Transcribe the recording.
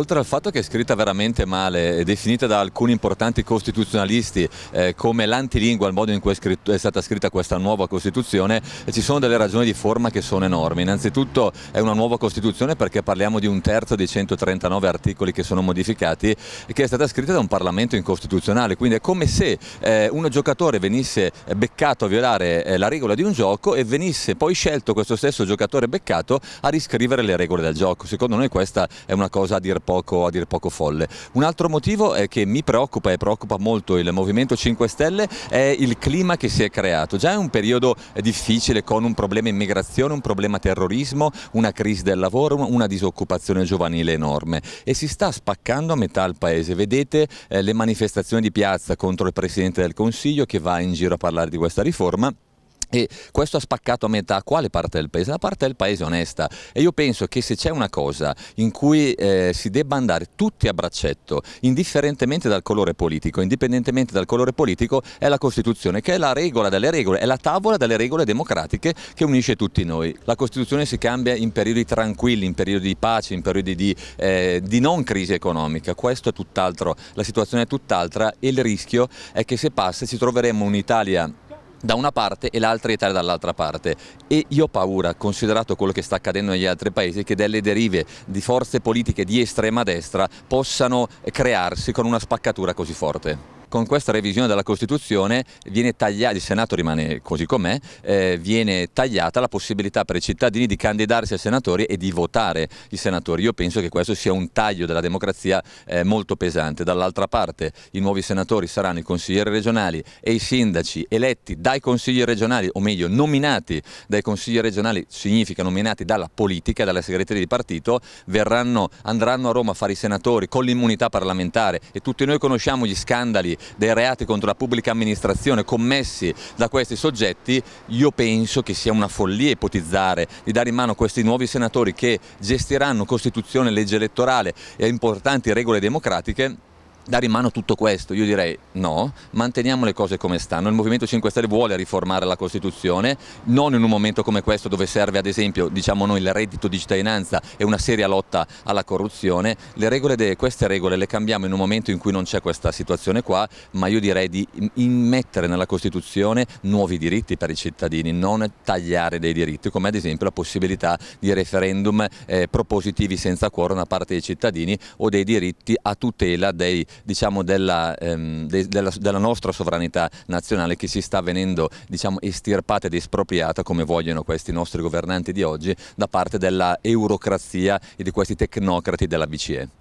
oltre al fatto che è scritta veramente male e definita da alcuni importanti costituzionalisti eh, come l'antilingua, al modo in cui è, scritto, è, stata scritta questa nuova Costituzione, eh, ci sono delle ragioni di forma che sono enormi. Innanzitutto è una nuova Costituzione perché parliamo di un terzo dei 139 articoli che sono modificati e che è stata scritta da un Parlamento incostituzionale, quindi è come se eh, un giocatore venisse eh, beccato a violare eh, la regola di un gioco e venisse poi scelto questo stesso giocatore beccato a riscrivere le regole del gioco. Secondo noi questa è una cosa a dir poco poco, a dir poco folle. Un altro motivo che mi preoccupa e preoccupa molto il Movimento 5 Stelle è il clima che si è creato. Già è un periodo difficile con un problema immigrazione, un problema terrorismo, una crisi del lavoro, una disoccupazione giovanile enorme e si sta spaccando a metà il paese. Vedete eh, le manifestazioni di piazza contro il Presidente del Consiglio che va in giro a parlare di questa riforma e questo ha spaccato a metà quale parte del paese? La parte del paese onesta e io penso che se c'è una cosa in cui eh, si debba andare tutti a braccetto, indifferentemente dal colore politico, indipendentemente dal colore politico, è la Costituzione, che è la regola delle regole, è la tavola delle regole democratiche che unisce tutti noi. La Costituzione si cambia in periodi tranquilli, in periodi di pace, in periodi di, eh, di non crisi economica, questo è tutt'altro, la situazione è tutt'altra e il rischio è che se passa ci troveremo un'Italia da una parte e l'altra Italia dall'altra parte e io ho paura, considerato quello che sta accadendo negli altri paesi, che delle derive di forze politiche di estrema destra possano crearsi con una spaccatura così forte con questa revisione della Costituzione viene tagliata, il Senato rimane così com'è, eh, viene tagliata la possibilità per i cittadini di candidarsi ai senatori e di votare i senatori. Io penso che questo sia un taglio della democrazia eh, molto pesante. Dall'altra parte i nuovi senatori saranno i consiglieri regionali e i sindaci eletti dai consigli regionali, o meglio nominati dai consigli regionali, significa nominati dalla politica, dalla segreteria di partito, verranno, andranno a Roma a fare i senatori con l'immunità parlamentare e tutti noi conosciamo gli scandali dei reati contro la pubblica amministrazione commessi da questi soggetti, io penso che sia una follia ipotizzare di dare in mano a questi nuovi senatori che gestiranno Costituzione, legge elettorale e importanti regole democratiche dare in mano tutto questo? Io direi no, manteniamo le cose come stanno. Il Movimento 5 Stelle vuole riformare la Costituzione, non in un momento come questo dove serve ad esempio diciamo noi, il reddito di cittadinanza e una seria lotta alla corruzione. Le regole de, queste regole le cambiamo in un momento in cui non c'è questa situazione qua, ma io direi di immettere nella Costituzione nuovi diritti per i cittadini, non tagliare dei diritti, come ad esempio la possibilità di referendum eh, propositivi senza cuore da parte dei cittadini o dei diritti a tutela dei diciamo, della, ehm, de, della, della, nostra sovranità nazionale che si sta venendo diciamo, estirpata ed espropriata, come vogliono questi nostri governanti di oggi, da parte della eurocrazia e di questi tecnocrati della BCE.